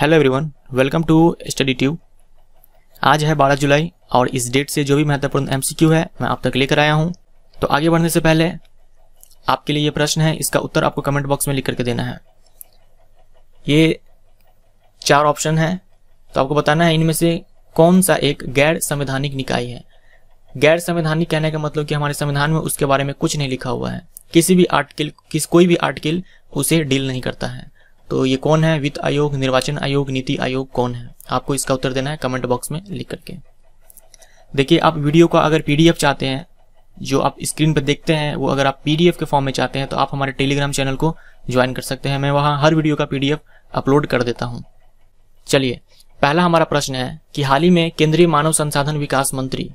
hello everyone welcome to study tube आज है 12 जुलाई और इस डेट से जो भी महत्वपूर्ण एमसीक्यू है मैं आप तक लेकर आया हूं तो आगे बढ़ने से पहले आपके लिए ये प्रश्न है इसका उत्तर आपको कमेंट बॉक्स में लिख करके देना है ये चार ऑप्शन है तो आपको बताना है इनमें से कौन सा एक गैर संवैधानिक निकाय है गैर संवैधानिक कहने का मतलब कि हमारे संविधान में उसके बारे में कुछ नहीं लिखा हुआ है किसी भी आर्टिकल किस कोई भी आर्टिकल उसे डील नहीं करता है तो ये कौन है वित्त आयोग निर्वाचन आयोग नीति आयोग कौन है आपको इसका उत्तर देना है कमेंट बॉक्स में लिख करके देखिए आप वीडियो का अगर पीडीएफ चाहते हैं जो आप स्क्रीन पर देखते हैं वो अगर आप पीडीएफ के फॉर्म में चाहते हैं तो आप हमारे टेलीग्राम चैनल को ज्वाइन कर सकते हैं मैं वहाँ हर वीडियो का पीडीएफ अपलोड कर देता हूँ चलिए पहला हमारा प्रश्न है कि हाल ही में केंद्रीय मानव संसाधन विकास मंत्री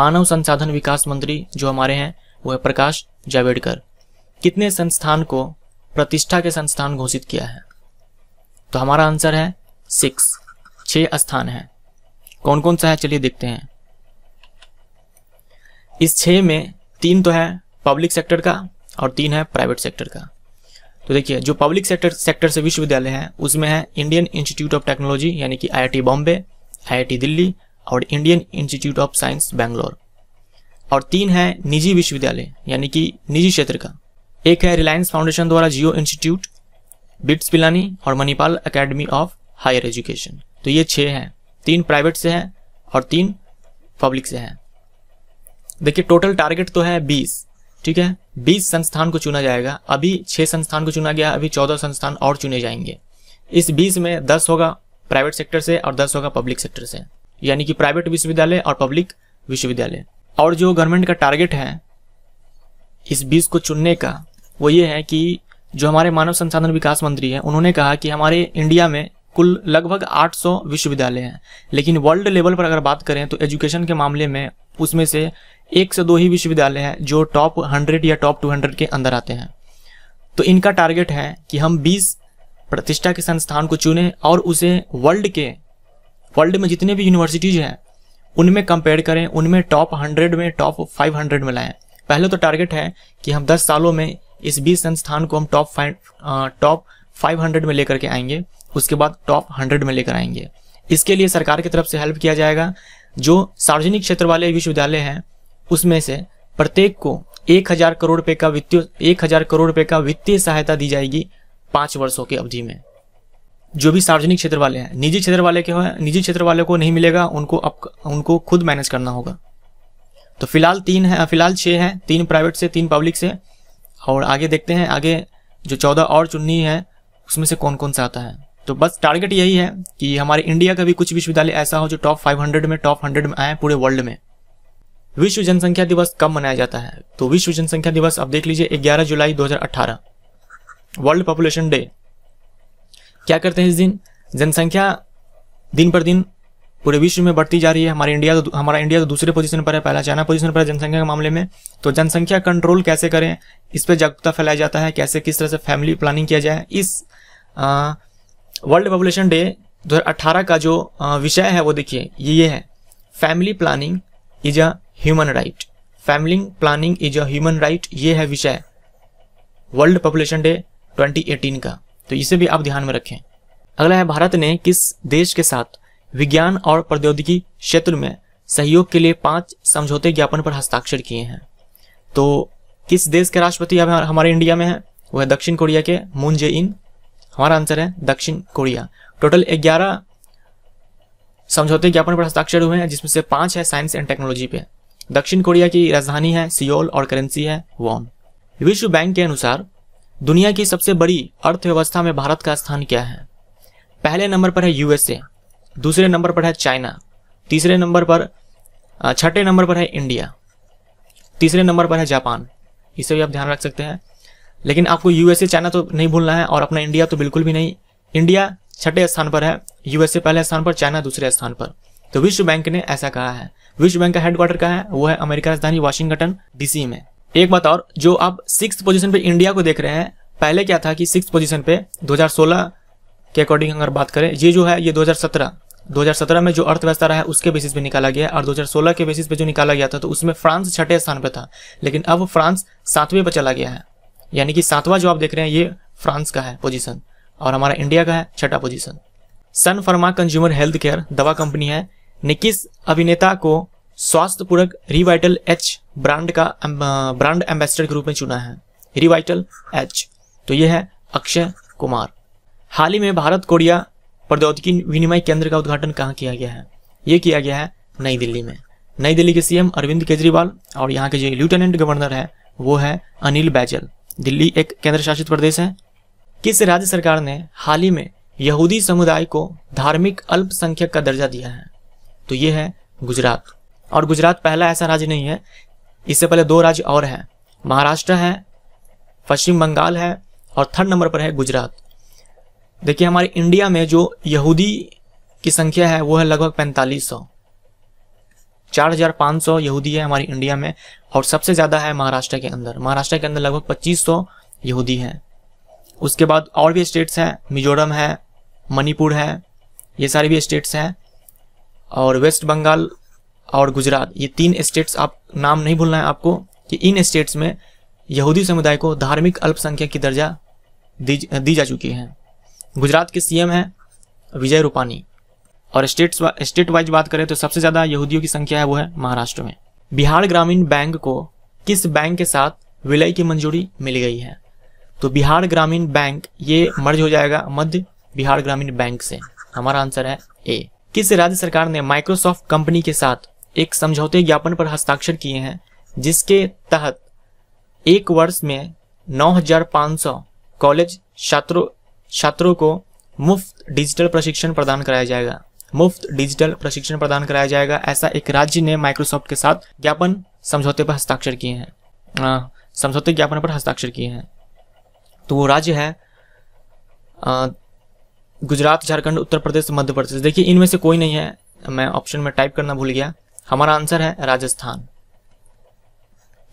मानव संसाधन विकास मंत्री जो हमारे हैं वो है प्रकाश जावेडकर कितने संस्थान को प्रतिष्ठा के संस्थान घोषित किया है तो हमारा आंसर है सिक्स छह स्थान है कौन कौन सा है चलिए देखते हैं इस छह में तीन तो है पब्लिक सेक्टर का और तीन है प्राइवेट सेक्टर का तो देखिए जो पब्लिक सेक्टर सेक्टर से विश्वविद्यालय है उसमें है इंडियन इंस्टीट्यूट ऑफ टेक्नोलॉजी यानी कि आईआईटी बॉम्बे आईआईटी दिल्ली और Indian Institute of Science Bangalore और तीन है निजी विश्वविद्यालय यानी कि निजी क्षेत्र का एक है रिलायंस फाउंडेशन द्वारा जियो इंस्टीट्यूट बिट्स पिलानी और Manipal academy of higher education तो ये छः हैं तीन प्राइवेट से हैं और तीन पब्लिक से हैं देखिए टोटल टारगेट तो है बीस ठीक है बीस संस्थान को चुना जाएगा अभी छः संस्थान को चुना गया अभी चौदह संस्थान और चुने जाएंगे इस बीस में दस होगा प्राइवेट सेक्टर से और दस होगा पब्लिक सेक्टर से यानी कि प्राइवेट विश्वविद्यालय और पब्लिक विश्वविद्यालय और जो गवर्नमेंट का टारगेट है इस बीस को चुनने का वो ये है कि जो हमारे मानव संसाधन विकास मंत्री हैं उन्होंने कहा कि हमारे इंडिया में कुल लगभग 800 विश्वविद्यालय हैं लेकिन वर्ल्ड लेवल पर अगर बात करें तो एजुकेशन के मामले में उसमें से एक से दो ही विश्वविद्यालय हैं जो टॉप 100 या टॉप 200 के अंदर आते हैं तो इनका टारगेट है कि हम 20 प्रतिष्ठा के संस्थान को चुने और उसे वर्ल्ड के वर्ल्ड में जितने भी यूनिवर्सिटीज हैं उनमें कंपेयर करें उनमें टॉप हंड्रेड में टॉप हंड्रेड में लाएं पहले तो टारगेट है कि हम दस सालों में इस 20 संस्थान को हम टॉप टॉप 500 में लेकर के आएंगे उसके बाद टॉप 100 में लेकर आएंगे इसके लिए सरकार की तरफ से हेल्प किया जाएगा जो सार्वजनिक क्षेत्र वाले विश्वविद्यालय हैं उसमें से प्रत्येक को एक हजार करोड़ रुपए का वित्तीय एक हजार करोड़ रुपए का वित्तीय सहायता दी जाएगी पांच वर्षों की अवधि में जो भी सार्वजनिक क्षेत्र वाले हैं निजी क्षेत्र वाले के हैं निजी क्षेत्र वाले को नहीं मिलेगा उनको अप, उनको खुद मैनेज करना होगा तो फिलहाल तीन है फिलहाल छह है तीन प्राइवेट से तीन पब्लिक से और आगे देखते हैं आगे जो चौदह और चुन्नी है उसमें से कौन कौन सा आता है तो बस टारगेट यही है कि हमारे इंडिया का भी कुछ विश्वविद्यालय ऐसा हो जो टॉप 500 में टॉप 100 में आए पूरे वर्ल्ड में विश्व जनसंख्या दिवस कब मनाया जाता है तो विश्व जनसंख्या दिवस आप देख लीजिए 11 जुलाई 2018 वर्ल्ड पॉपुलेशन डे क्या करते हैं इस दिन जनसंख्या दिन पर दिन पूरे विश्व में बढ़ती जा रही है हमारे इंडिया तो हमारा इंडिया तो दूसरे पोजीशन पर है पहला चाइना पोजीशन पर है जनसंख्या के मामले में तो जनसंख्या कंट्रोल कैसे करें इस पर जागरूकता फैलाया जाता है कैसे किस तरह से फैमिली प्लानिंग किया जाए इस वर्ल्ड पॉपुलेशन डे दो का जो विषय है वो देखिए ये ये है family planning is a human right family planning is a human right ये है विषय वर्ल्ड पॉपुलेशन डे 2018 का तो इसे भी आप ध्यान में रखें अगला है भारत ने किस देश के साथ विज्ञान और प्रौद्योगिकी क्षेत्र में सहयोग के लिए पांच समझौते ज्ञापन पर हस्ताक्षर किए हैं तो किस देश के राष्ट्रपति हमारे इंडिया में है वह दक्षिण कोरिया के मून जे इन हमारा आंसर है दक्षिण कोरिया टोटल ग्यारह समझौते ज्ञापन पर हस्ताक्षर हुए हैं जिसमें से पांच है साइंस एंड टेक्नोलॉजी पे दक्षिण कोरिया की राजधानी है सियोल और करेंसी है वॉन विश्व बैंक के अनुसार दुनिया की सबसे बड़ी अर्थव्यवस्था में भारत का स्थान क्या है पहले नंबर पर है यूएसए दूसरे नंबर पर है चाइना तीसरे नंबर पर छठे नंबर पर है इंडिया तीसरे नंबर पर है जापान इसे भी आप ध्यान रख सकते हैं लेकिन आपको यूएसए चाइना तो नहीं भूलना है और अपना इंडिया तो बिल्कुल भी नहीं इंडिया छठे स्थान पर है यूएसए पहले स्थान पर चाइना दूसरे स्थान पर तो विश्व बैंक ने ऐसा कहा है विश्व बैंक का हेडक्वार्टर कहा है वो है अमेरिका राजधानी वाशिंगटन डीसी में एक बात और जो आप सिक्स पोजिशन पे इंडिया को देख रहे हैं पहले क्या था कि सिक्स पोजिशन पे दो के अकॉर्डिंग अगर बात करें ये जो है ये 2017 2017 में जो अर्थव्यवस्था रहा है उसके बेसिस पे निकाला गया और 2016 के बेसिस पे जो निकाला गया था तो उसमें फ्रांस छठे स्थान पे था लेकिन अब फ्रांस सातवें पर चला गया है यानी कि सातवां जो आप देख रहे हैं ये फ्रांस का है पोजीशन और हमारा इंडिया का है छठा position Sun Pharma consumer health care दवा कंपनी है ने किस अभिनेता को स्वास्थ्य पूरक रिवाइटल एच ब्रांड का ब्रांड एम्बेसडर के रूप में चुना है रिवाइटल एच तो ये है अक्षय कुमार हाल ही में भारत कोरिया प्रौद्योगिकी विनिमय केंद्र का उद्घाटन कहाँ किया गया है ये किया गया है नई दिल्ली में नई दिल्ली के सीएम अरविंद केजरीवाल और यहाँ के जो लेफ्टिनेंट गवर्नर है वो है अनिल बैजल दिल्ली एक केंद्र शासित प्रदेश है किस राज्य सरकार ने हाल ही में यहूदी समुदाय को धार्मिक अल्पसंख्यक का दर्जा दिया है तो ये है गुजरात और गुजरात पहला ऐसा राज्य नहीं है इससे पहले दो राज्य और हैं महाराष्ट्र है पश्चिम बंगाल है और थर्ड नंबर पर है गुजरात देखिए हमारे इंडिया में जो यहूदी की संख्या है वो है लगभग पैंतालीस सौ चार हजार पाँच सौ यहूदी है हमारी इंडिया में और सबसे ज़्यादा है महाराष्ट्र के अंदर महाराष्ट्र के अंदर लगभग पच्चीस सौ यहूदी हैं उसके बाद और भी स्टेट्स हैं मिजोरम है मणिपुर है ये सारे भी स्टेट्स हैं और वेस्ट बंगाल और गुजरात ये तीन स्टेट्स आप नाम नहीं भूलना है आपको कि इन स्टेट्स में यहूदी समुदाय को धार्मिक अल्पसंख्यक की दर्जा दी, दी जा चुकी है गुजरात के सीएम हैं विजय रूपानी और स्टेट स्टेट वाइज बात करें तो सबसे ज़्यादा यहूदियों की संख्या है वो है महाराष्ट्र में बिहार ग्रामीण बैंक को किस बैंक के साथ विलय की मंजूरी मिल गई है तो बिहार ग्रामीण बैंक ये मर्ज हो जाएगा मध्य बिहार ग्रामीण बैंक से हमारा आंसर है ए किस राज्य सरकार ने माइक्रोसॉफ्ट कंपनी के साथ एक समझौते ज्ञापन पर हस्ताक्षर किए हैं जिसके तहत एक वर्ष में 9,500 कॉलेज छात्रों छात्रों को मुफ्त डिजिटल प्रशिक्षण प्रदान कराया जाएगा मुफ्त डिजिटल प्रशिक्षण प्रदान कराया जाएगा ऐसा एक राज्य ने माइक्रोसॉफ्ट के साथ ज्ञापन समझौते पर हस्ताक्षर किए हैं समझौते ज्ञापन पर हस्ताक्षर किए हैं तो वो राज्य है गुजरात झारखंड उत्तर प्रदेश मध्य प्रदेश देखिए इनमें से कोई नहीं है मैं ऑप्शन में टाइप करना भूल गया हमारा आंसर है राजस्थान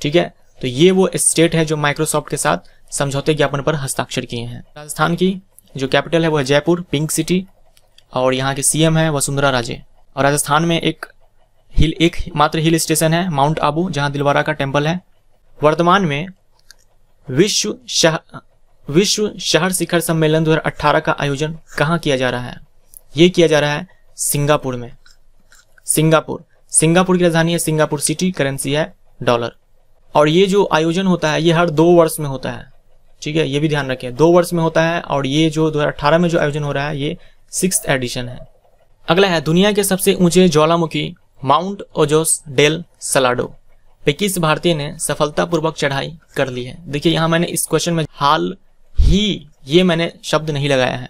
ठीक है तो ये वो स्टेट है जो माइक्रोसॉफ्ट के साथ समझौते ज्ञापन पर हस्ताक्षर किए हैं राजस्थान की जो कैपिटल है वह जयपुर पिंक सिटी और यहाँ के सीएम है वसुंधरा राजे और राजस्थान में एक हिल एक मात्र हिल स्टेशन है माउंट आबू जहाँ दिलवारा का टेम्पल है वर्तमान में विश्व शहर विश्व शहर शिखर सम्मेलन 2018 का आयोजन कहाँ किया जा रहा है ये किया जा रहा है सिंगापुर में सिंगापुर सिंगापुर की राजधानी है सिंगापुर सिटी करेंसी है डॉलर और ये जो आयोजन होता है ये हर दो वर्ष में होता है ठीक है ये भी ध्यान रखें दो वर्ष में होता है और ये जो 2018 में जो आयोजन हो रहा है ये सिक्स एडिशन है अगला है दुनिया के सबसे ऊंचे ज्वालामुखी माउंट ओजोस डेल सलाडो पे किस भारतीय ने सफलतापूर्वक चढ़ाई कर ली है देखिए यहाँ मैंने इस क्वेश्चन में हाल ही ये मैंने शब्द नहीं लगाया है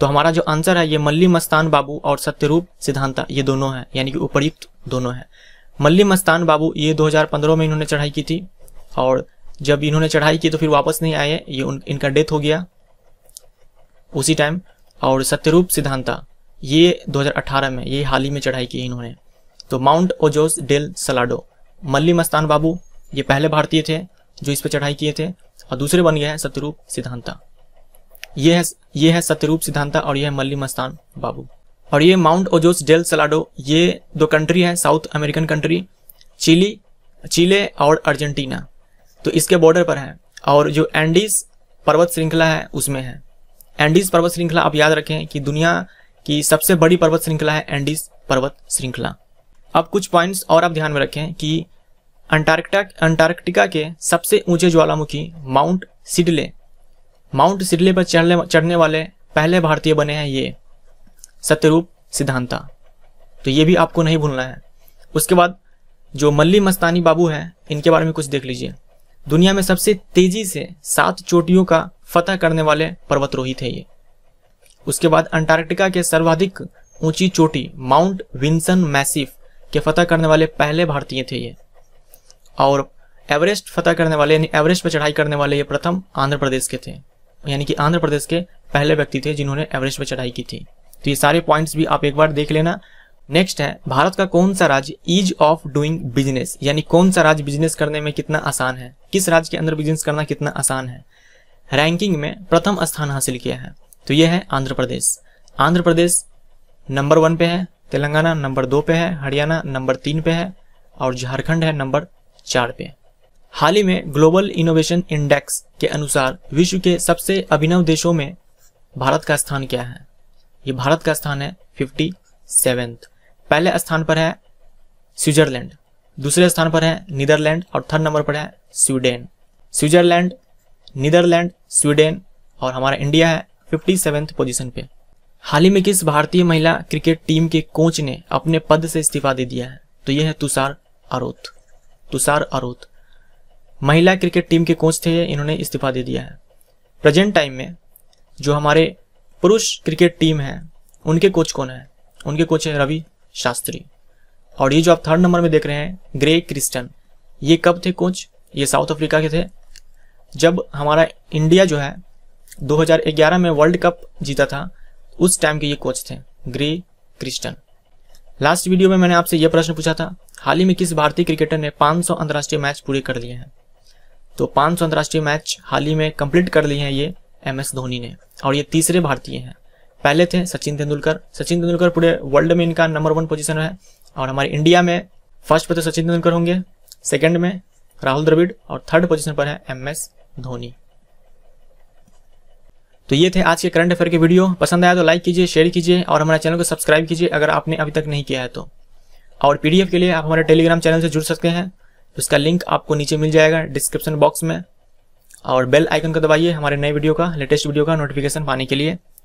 तो हमारा जो आंसर है ये मल्ली मस्तान बाबू और सत्यरूप सिद्धांता ये दोनों है यानी कि उपयुक्त दोनों है मल्ली मस्तान बाबू ये 2015 में इन्होंने चढ़ाई की थी और जब इन्होंने चढ़ाई की तो फिर वापस नहीं आए ये उन, इनका डेथ हो गया उसी टाइम और सत्यरूप सिद्धांता ये 2018 में ये हाल ही में चढ़ाई की इन्होंने तो mount Ojos del Salado Malli Mastan Babu ये पहले भारतीय थे जो इस पर चढ़ाई किए थे और दूसरे बन गए हैं सत्यरूप सिद्धांता ये है ये है सत्यरूप सिद्धांता और ये है मल्ली मस्तान बाबू और ये माउंट ओजोस डेल सलाडो ये दो कंट्री है South American country Chile Chile और अर्जेंटीना तो इसके बॉर्डर पर है और जो एंडीज पर्वत श्रृंखला है उसमें है एंडीज पर्वत श्रृंखला आप याद रखें कि दुनिया की सबसे बड़ी पर्वत श्रृंखला है एंडीज पर्वत श्रृंखला अब कुछ पॉइंट्स और आप ध्यान में रखें कि अंटार्कटा अंटार्कटिका के सबसे ऊंचे ज्वालामुखी माउंट सिडले माउंट सिडले पर चढ़ने चढ़ने वाले पहले भारतीय बने हैं ये सत्यरूप सिद्धांता तो ये भी आपको नहीं भूलना है उसके बाद जो मल्ली मस्तानी बाबू हैं इनके बारे में कुछ देख लीजिए दुनिया में सबसे तेजी से सात चोटियों का फतह करने वाले पर्वतरोही थे ये उसके बाद अंटार्कटिका के सर्वाधिक ऊंची चोटी माउंट विंसन मैसिफ के फतह करने वाले पहले भारतीय थे ये और एवरेस्ट फतह करने वाले यानी एवरेस्ट पर चढ़ाई करने वाले ये प्रथम आंध्र प्रदेश के थे यानी कि आंध्र प्रदेश के पहले व्यक्ति थे जिन्होंने एवरेस्ट पर चढ़ाई की थी तो ये सारे पॉइंट्स भी आप एक बार देख लेना नेक्स्ट है भारत का कौन सा राज्य ईज ऑफ डूइंग बिजनेस यानी कौन सा राज्य बिजनेस करने में कितना आसान है किस राज्य के अंदर बिजनेस करना कितना आसान है रैंकिंग में प्रथम स्थान हासिल किया है तो यह है आंध्र प्रदेश आंध्र प्रदेश नंबर वन पे है तेलंगाना नंबर दो पे है हरियाणा नंबर तीन पे है और झारखंड है नंबर चार पे हाल ही में ग्लोबल इनोवेशन इंडेक्स के अनुसार विश्व के सबसे अभिनव देशों में भारत का स्थान क्या है ये भारत का स्थान है फिफ्टी सेवेंथ पहले स्थान पर है स्विट्जरलैंड दूसरे स्थान पर है नीदरलैंड और थर्ड नंबर पर है स्वीडन स्विट्जरलैंड नीदरलैंड स्वीडन और हमारा इंडिया है फिफ्टी पोजीशन पोजिशन पे हाल ही में किस भारतीय महिला क्रिकेट टीम के कोच ने अपने पद से इस्तीफा दे दिया है तो यह है तुषार आरोत तुषार आरोत महिला क्रिकेट टीम के कोच थे इन्होंने इस्तीफा दे दिया है प्रेजेंट टाइम में जो हमारे पुरुष क्रिकेट टीम है उनके कोच कौन है उनके कोच है रवि शास्त्री और ये जो आप थर्ड नंबर में देख रहे हैं ग्रे क्रिस्टन ये कब थे कोच ये साउथ अफ्रीका के थे जब हमारा इंडिया जो है 2011 में वर्ल्ड कप जीता था उस टाइम के ये कोच थे ग्रे क्रिस्टन लास्ट वीडियो में मैंने आपसे यह प्रश्न पूछा था हाल ही में किस भारतीय क्रिकेटर ने 500 अंतर्राष्ट्रीय मैच पूरे कर लिए हैं तो 500 अंतर्राष्ट्रीय मैच हाल ही में कंप्लीट कर लिए हैं ये एम एस धोनी ने और ये तीसरे भारतीय हैं पहले थे सचिन तेंदुलकर सचिन तेंदुलकर पूरे वर्ल्ड में इनका नंबर वन पोजीशन है और हमारे इंडिया में फर्स्ट पर तो सचिन तेंदुलकर होंगे सेकेंड में राहुल द्रविड़ और थर्ड पोजीशन पर है एम एस धोनी तो ये थे आज के करंट अफेयर के वीडियो पसंद आया तो लाइक कीजिए शेयर कीजिए और हमारे चैनल को सब्सक्राइब कीजिए अगर आपने अभी तक नहीं किया है तो और पीडीएफ के लिए आप हमारे टेलीग्राम चैनल से जुड़ सकते हैं उसका लिंक आपको नीचे मिल जाएगा डिस्क्रिप्शन बॉक्स में और बेल आइकन को दबाइए हमारे नए वीडियो का लेटेस्ट वीडियो का नोटिफिकेशन पाने के लिए